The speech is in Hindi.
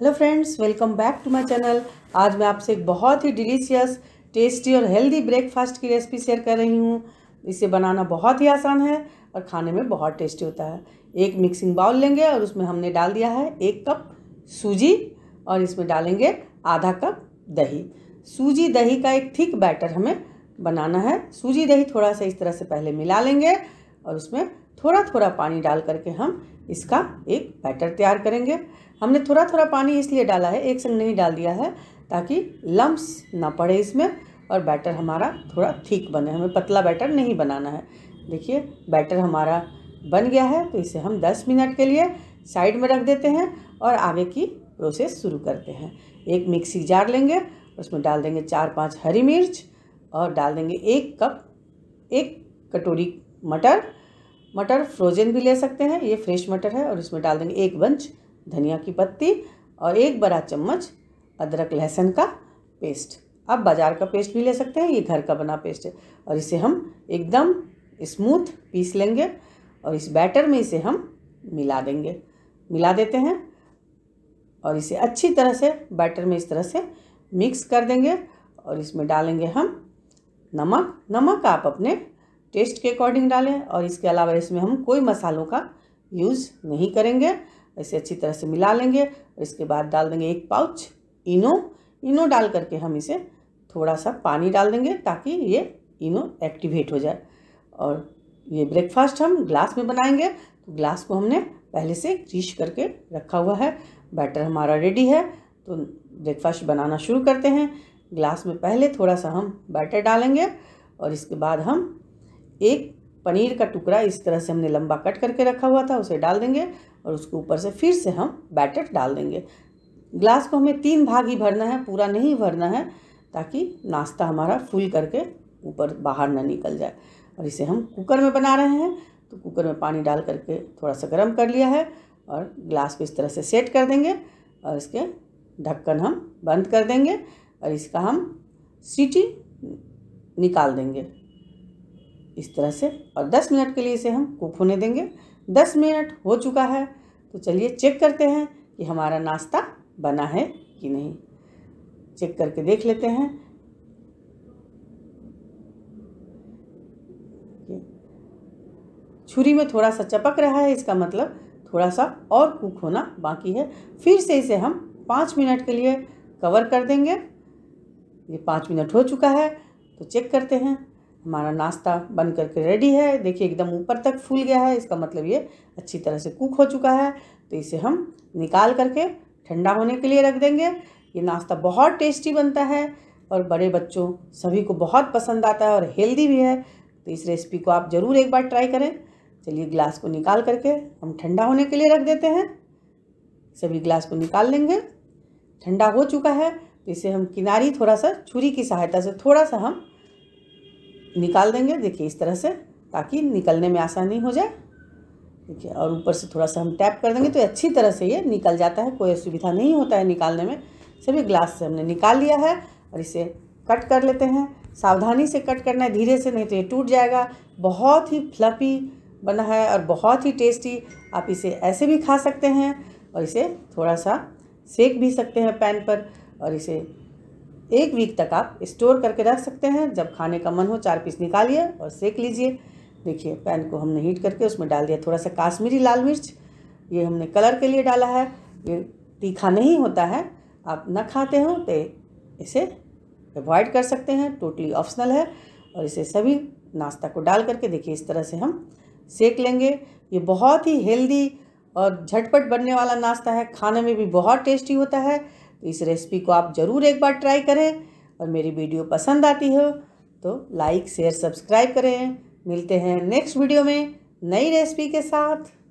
hello friends welcome back to my channel आज मैं आपसे एक बहुत ही डिलीशियस टेस्टी और हेल्दी ब्रेकफास्ट की रेसिपी शेयर कर रही हूँ इसे बनाना बहुत ही आसान है और खाने में बहुत टेस्टी होता है एक मिक्सिंग बाउल लेंगे और उसमें हमने डाल दिया है एक कप सूजी और इसमें डालेंगे आधा कप दही सूजी दही का एक थिक बैटर हमें बनाना है सूजी दही थोड़ा सा इस तरह से पहले मिला लेंगे और उसमें थोड़ा थोड़ा पानी डाल करके हम इसका एक बैटर तैयार करेंगे हमने थोड़ा थोड़ा पानी इसलिए डाला है एक संग नहीं डाल दिया है ताकि लम्ब्स ना पड़े इसमें और बैटर हमारा थोड़ा ठीक बने हमें पतला बैटर नहीं बनाना है देखिए बैटर हमारा बन गया है तो इसे हम 10 मिनट के लिए साइड में रख देते हैं और आगे की प्रोसेस शुरू करते हैं एक मिक्सी जार लेंगे उसमें डाल देंगे चार पाँच हरी मिर्च और डाल देंगे एक कप एक कटोरी मटर मटर फ्रोजन भी ले सकते हैं ये फ्रेश मटर है और इसमें डाल देंगे एक बंच धनिया की पत्ती और एक बड़ा चम्मच अदरक लहसुन का पेस्ट आप बाज़ार का पेस्ट भी ले सकते हैं ये घर का बना पेस्ट है और इसे हम एकदम स्मूथ पीस लेंगे और इस बैटर में इसे हम मिला देंगे मिला देते हैं और इसे अच्छी तरह से बैटर में इस तरह से मिक्स कर देंगे और इसमें डालेंगे हम नमक नमक आप अपने टेस्ट के अकॉर्डिंग डालें और इसके अलावा इसमें हम कोई मसालों का यूज़ नहीं करेंगे ऐसे अच्छी तरह से मिला लेंगे इसके बाद डाल देंगे एक पाउच इनो इनो डाल करके हम इसे थोड़ा सा पानी डाल देंगे ताकि ये इनो एक्टिवेट हो जाए और ये ब्रेकफास्ट हम ग्लास में बनाएंगे तो ग्लास को हमने पहले से क्रीश करके रखा हुआ है बैटर हमारा रेडी है तो ब्रेकफास्ट बनाना शुरू करते हैं ग्लास में पहले थोड़ा सा हम बैटर डालेंगे और इसके बाद हम एक पनीर का टुकड़ा इस तरह से हमने लंबा कट करके रखा हुआ था उसे डाल देंगे और उसके ऊपर से फिर से हम बैटर डाल देंगे ग्लास को हमें तीन भाग ही भरना है पूरा नहीं भरना है ताकि नाश्ता हमारा फुल करके ऊपर बाहर ना निकल जाए और इसे हम कुकर में बना रहे हैं तो कुकर में पानी डाल करके थोड़ा सा गर्म कर लिया है और ग्लास को इस तरह से सेट कर देंगे और इसके ढक्कन हम बंद कर देंगे और इसका हम सीटी निकाल देंगे इस तरह से और 10 मिनट के लिए इसे हम कुक होने देंगे 10 मिनट हो चुका है तो चलिए चेक करते हैं कि हमारा नाश्ता बना है कि नहीं चेक करके देख लेते हैं छुरी में थोड़ा सा चपक रहा है इसका मतलब थोड़ा सा और कुक होना बाकी है फिर से इसे हम पाँच मिनट के लिए कवर कर देंगे ये पाँच मिनट हो चुका है तो चेक करते हैं हमारा नाश्ता बन करके रेडी है देखिए एकदम ऊपर तक फूल गया है इसका मतलब ये अच्छी तरह से कुक हो चुका है तो इसे हम निकाल करके ठंडा होने के लिए रख देंगे ये नाश्ता बहुत टेस्टी बनता है और बड़े बच्चों सभी को बहुत पसंद आता है और हेल्दी भी है तो इस रेसिपी को आप ज़रूर एक बार ट्राई करें चलिए ग्लास को निकाल करके हम ठंडा होने के लिए रख देते हैं सभी ग्लास को निकाल लेंगे ठंडा हो चुका है तो इसे हम किनारी थोड़ा सा छुरी की सहायता से थोड़ा सा हम निकाल देंगे देखिए इस तरह से ताकि निकलने में आसानी हो जाए देखिए और ऊपर से थोड़ा सा हम टैप कर देंगे तो अच्छी तरह से ये निकल जाता है कोई असुविधा नहीं होता है निकालने में सभी ग्लास से हमने निकाल लिया है और इसे कट कर लेते हैं सावधानी से कट करना है धीरे से नहीं तो ये टूट जाएगा बहुत ही फ्लफी बना है और बहुत ही टेस्टी आप इसे ऐसे भी खा सकते हैं और इसे थोड़ा सा सेक भी सकते हैं पैन पर और इसे एक वीक तक आप स्टोर करके रख सकते हैं जब खाने का मन हो चार पीस निकालिए और सेक लीजिए देखिए पैन को हमने हीट करके उसमें डाल दिया थोड़ा सा काश्मीरी लाल मिर्च ये हमने कलर के लिए डाला है ये तीखा नहीं होता है आप न खाते हो तो इसे अवॉइड कर सकते हैं टोटली ऑप्शनल है और इसे सभी नाश्ता को डाल करके देखिए इस तरह से हम सेक लेंगे ये बहुत ही हेल्दी और झटपट बनने वाला नाश्ता है खाने में भी बहुत टेस्टी होता है तो इस रेसिपी को आप ज़रूर एक बार ट्राई करें और मेरी वीडियो पसंद आती हो तो लाइक शेयर सब्सक्राइब करें मिलते हैं नेक्स्ट वीडियो में नई रेसिपी के साथ